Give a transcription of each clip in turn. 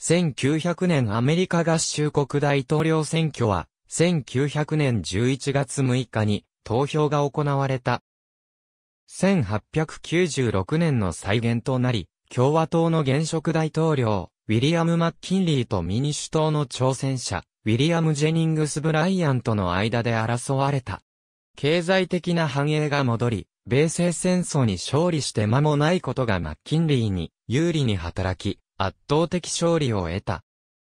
1900年アメリカ合衆国大統領選挙は、1900年11月6日に投票が行われた。1896年の再現となり、共和党の現職大統領、ウィリアム・マッキンリーと民主党の挑戦者、ウィリアム・ジェニングス・ブライアンとの間で争われた。経済的な繁栄が戻り、米西戦争に勝利して間もないことがマッキンリーに有利に働き、圧倒的勝利を得た。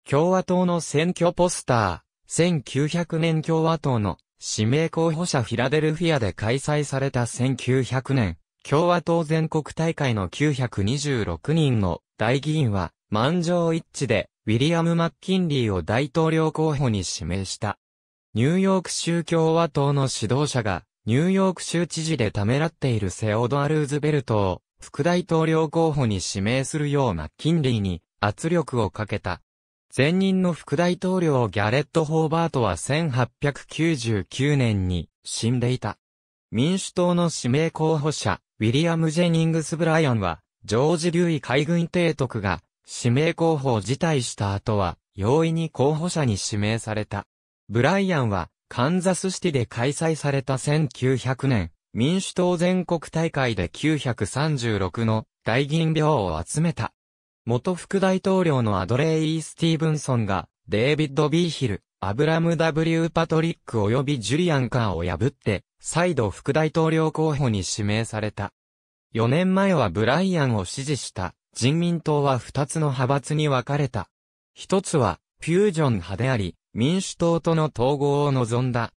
共和党の選挙ポスター、1900年共和党の指名候補者フィラデルフィアで開催された1900年、共和党全国大会の926人の大議員は満場一致でウィリアム・マッキンリーを大統領候補に指名した。ニューヨーク州共和党の指導者がニューヨーク州知事でためらっているセオドア・ルーズベルトを副大統領候補に指名するようなキンリーに圧力をかけた。前任の副大統領ギャレット・ホーバートは1899年に死んでいた。民主党の指名候補者、ウィリアム・ジェニングス・ブライアンは、ジョージ・リューイ海軍提督が指名候補を辞退した後は、容易に候補者に指名された。ブライアンは、カンザスシティで開催された1900年、民主党全国大会で936の大銀票を集めた。元副大統領のアドレイ・スティーブンソンが、デイビッド・ビーヒル、アブラム・ W・ パトリック及びジュリアン・カーを破って、再度副大統領候補に指名された。4年前はブライアンを支持した人民党は2つの派閥に分かれた。1つはフュージョン派であり、民主党との統合を望んだ。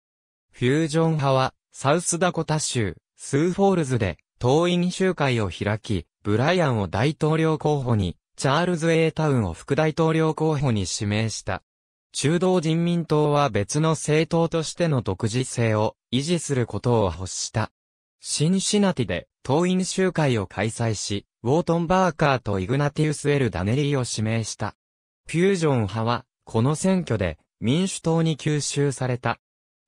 フュージョン派はサウスダコタ州、スーフォールズで、党員集会を開き、ブライアンを大統領候補に、チャールズ・エータウンを副大統領候補に指名した。中道人民党は別の政党としての独自性を維持することを欲した。シンシナティで党員集会を開催し、ウォートン・バーカーとイグナティウス・エル・ダネリーを指名した。フュージョン派は、この選挙で民主党に吸収された。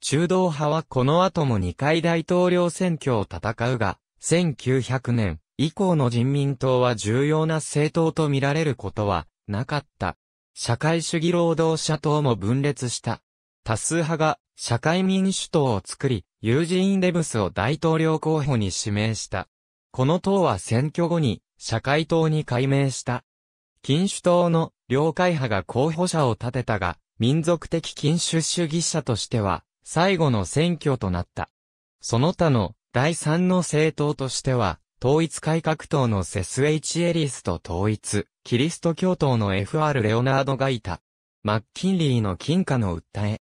中道派はこの後も2回大統領選挙を戦うが、1900年以降の人民党は重要な政党と見られることはなかった。社会主義労働者党も分裂した。多数派が社会民主党を作り、ユージーン・デブスを大統領候補に指名した。この党は選挙後に社会党に改名した。禁酒党の領海派が候補者を立てたが、民族的禁酒主義者としては最後の選挙となった。その他の第三の政党としては、統一改革党のセス・エイチ・エリスと統一、キリスト教党の F.R. レオナードがいた。マッキンリーの金貨の訴え。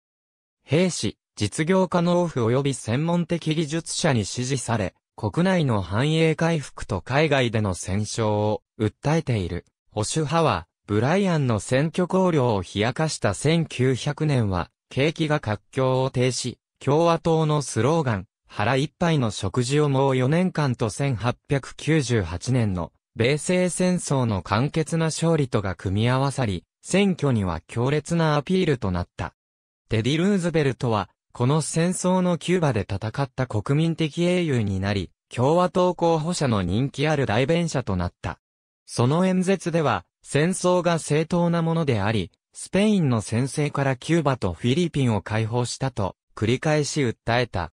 兵士、実業家のオフ及び専門的技術者に支持され、国内の繁栄回復と海外での戦勝を訴えている。保守派は、ブライアンの選挙考慮を冷やかした1900年は、景気が活況を停止、共和党のスローガン、腹いっぱいの食事をもう4年間と1898年の米西戦争の簡潔な勝利とが組み合わさり、選挙には強烈なアピールとなった。テディ・ルーズベルトは、この戦争のキューバで戦った国民的英雄になり、共和党候補者の人気ある代弁者となった。その演説では、戦争が正当なものであり、スペインの先制からキューバとフィリピンを解放したと繰り返し訴えた。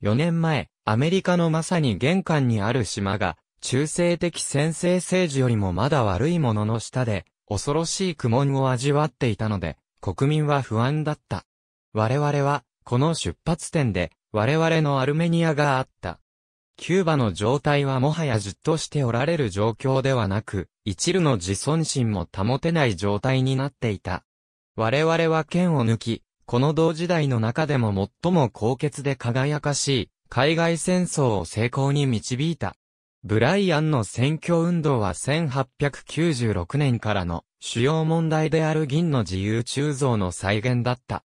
4年前、アメリカのまさに玄関にある島が、中性的先制政治よりもまだ悪いものの下で、恐ろしい苦悶を味わっていたので、国民は不安だった。我々は、この出発点で、我々のアルメニアがあった。キューバの状態はもはやじっとしておられる状況ではなく、一縷の自尊心も保てない状態になっていた。我々は剣を抜き、この同時代の中でも最も高潔で輝かしい、海外戦争を成功に導いた。ブライアンの選挙運動は1896年からの主要問題である銀の自由鋳造の再現だった。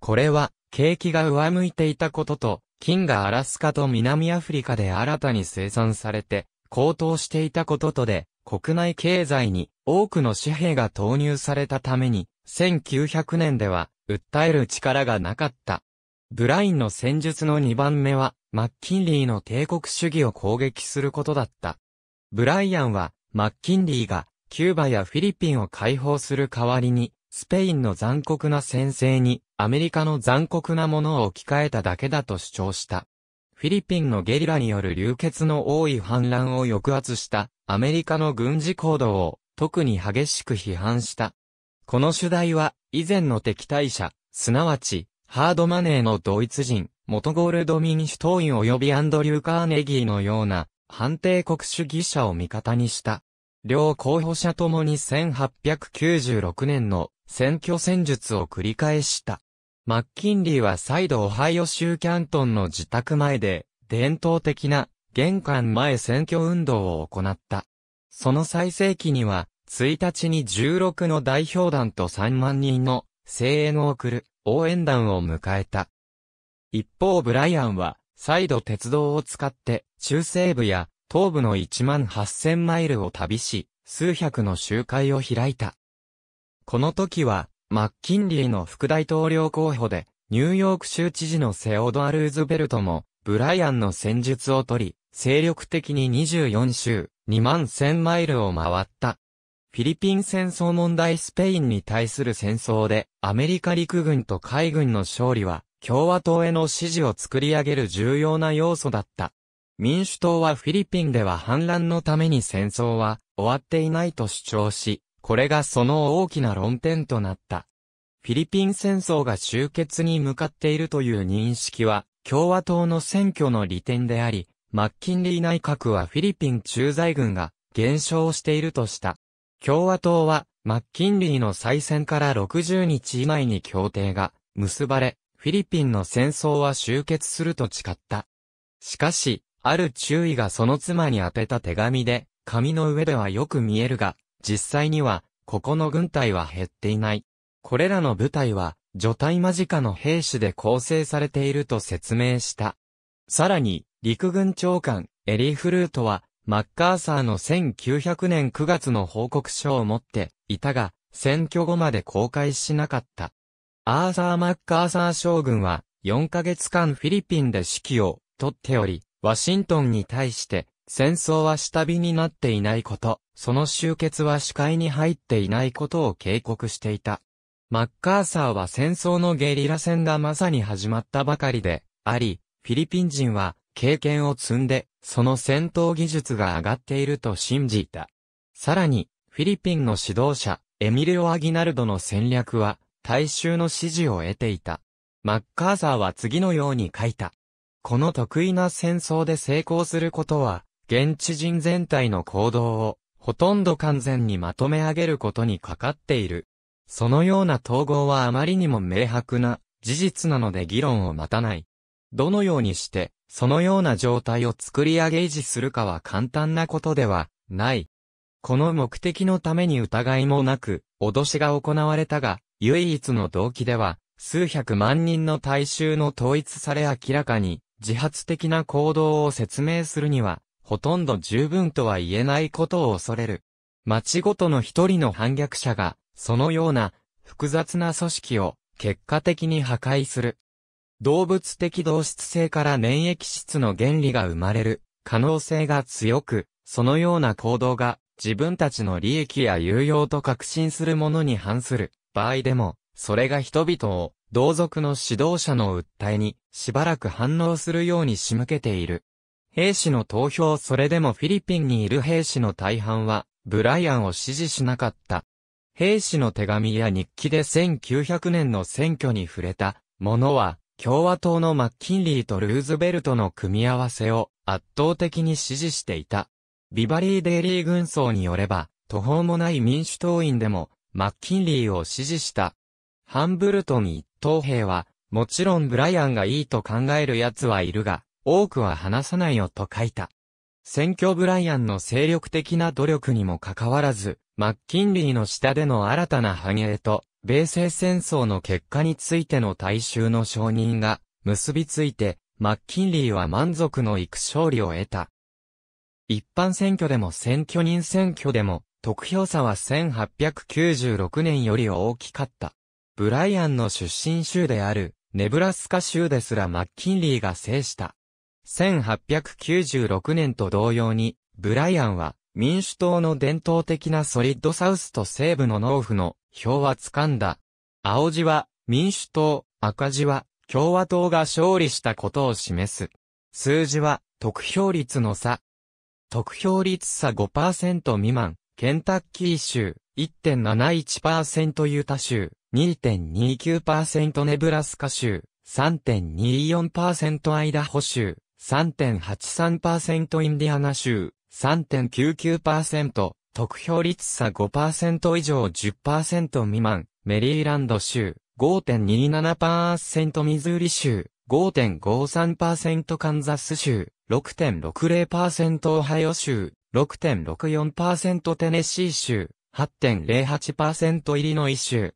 これは、景気が上向いていたことと、金がアラスカと南アフリカで新たに生産されて、高騰していたこととで、国内経済に多くの紙幣が投入されたために、1900年では、訴える力がなかった。ブラインの戦術の2番目は、マッキンリーの帝国主義を攻撃することだった。ブライアンは、マッキンリーが、キューバやフィリピンを解放する代わりに、スペインの残酷な先制に、アメリカの残酷なものを置き換えただけだと主張した。フィリピンのゲリラによる流血の多い反乱を抑圧した、アメリカの軍事行動を、特に激しく批判した。この主題は、以前の敵対者、すなわち、ハードマネーのドイツ人、元ゴールドミニシュトイン及びアンドリュー・カーネギーのような、反帝国主義者を味方にした。両候補者ともに1896年の選挙戦術を繰り返した。マッキンリーは再度オハイオ州キャントンの自宅前で、伝統的な玄関前選挙運動を行った。その最盛期には、1日に16の代表団と3万人の声援を送る応援団を迎えた。一方ブライアンは、再度鉄道を使って中西部や東部の1万8000マイルを旅し、数百の集会を開いた。この時は、マッキンリーの副大統領候補で、ニューヨーク州知事のセオドア・ルーズベルトも、ブライアンの戦術を取り、精力的に24州、2万1000マイルを回った。フィリピン戦争問題スペインに対する戦争で、アメリカ陸軍と海軍の勝利は、共和党への支持を作り上げる重要な要素だった。民主党はフィリピンでは反乱のために戦争は終わっていないと主張し、これがその大きな論点となった。フィリピン戦争が終結に向かっているという認識は、共和党の選挙の利点であり、マッキンリー内閣はフィリピン駐在軍が減少しているとした。共和党は、マッキンリーの再選から60日以内に協定が結ばれ、フィリピンの戦争は終結すると誓った。しかし、ある注意がその妻に宛てた手紙で、紙の上ではよく見えるが、実際には、ここの軍隊は減っていない。これらの部隊は、除隊間近の兵士で構成されていると説明した。さらに、陸軍長官、エリー・フルートは、マッカーサーの1900年9月の報告書を持っていたが、選挙後まで公開しなかった。アーサー・マッカーサー将軍は4ヶ月間フィリピンで指揮を取っており、ワシントンに対して戦争は下火になっていないこと、その終結は視界に入っていないことを警告していた。マッカーサーは戦争のゲリラ戦がまさに始まったばかりであり、フィリピン人は経験を積んでその戦闘技術が上がっていると信じた。さらに、フィリピンの指導者、エミリオ・アギナルドの戦略は、大衆の支持を得ていた。マッカーサーは次のように書いた。この得意な戦争で成功することは、現地人全体の行動を、ほとんど完全にまとめ上げることにかかっている。そのような統合はあまりにも明白な事実なので議論を待たない。どのようにして、そのような状態を作り上げ維持するかは簡単なことでは、ない。この目的のために疑いもなく、脅しが行われたが、唯一の動機では、数百万人の大衆の統一され明らかに、自発的な行動を説明するには、ほとんど十分とは言えないことを恐れる。町ごとの一人の反逆者が、そのような、複雑な組織を、結果的に破壊する。動物的同質性から免疫質の原理が生まれる可能性が強く、そのような行動が自分たちの利益や有用と確信するものに反する場合でも、それが人々を同族の指導者の訴えにしばらく反応するように仕向けている。兵士の投票それでもフィリピンにいる兵士の大半はブライアンを支持しなかった。兵士の手紙や日記で1900年の選挙に触れたものは共和党のマッキンリーとルーズベルトの組み合わせを圧倒的に支持していた。ビバリー・デイリー軍曹によれば、途方もない民主党員でも、マッキンリーを支持した。ハンブルトン一等兵は、もちろんブライアンがいいと考える奴はいるが、多くは話さないよと書いた。選挙ブライアンの精力的な努力にもかかわらず、マッキンリーの下での新たな繁栄と、米西戦争の結果についての大衆の承認が結びついて、マッキンリーは満足のいく勝利を得た。一般選挙でも選挙人選挙でも、得票差は1896年より大きかった。ブライアンの出身州である、ネブラスカ州ですらマッキンリーが制した。1896年と同様に、ブライアンは民主党の伝統的なソリッドサウスと西部の農夫の票は掴んだ。青字は民主党、赤字は共和党が勝利したことを示す。数字は得票率の差。得票率差5%未満、ケンタッキー州1.71%ユタ州2.29%ネブラスカ州3.24%アイダホ州3.83%インディアナ州3.99%得票率差5%以上10%未満、メリーランド州、5.27%ミズーリ州、5.53%カンザス州、6.60%オハイオ州、6.64%テネシー州、8.08%イリノイ州、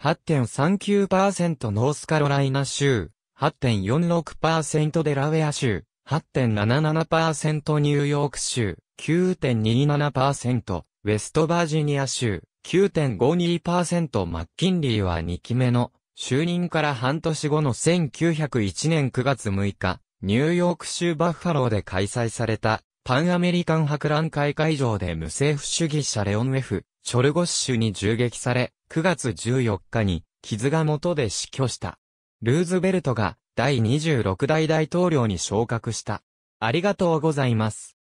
8.39%ノースカロライナ州、8.46%デラウェア州、8.77%ニューヨーク州、9.27%、ウェストバージニア州9.52%マッキンリーは2期目の就任から半年後の1901年9月6日、ニューヨーク州バッファローで開催されたパンアメリカン博覧会会場で無政府主義者レオン・ウェフ・チョルゴッシュに銃撃され、9月14日に傷が元で死去した。ルーズベルトが第26代大統領に昇格した。ありがとうございます。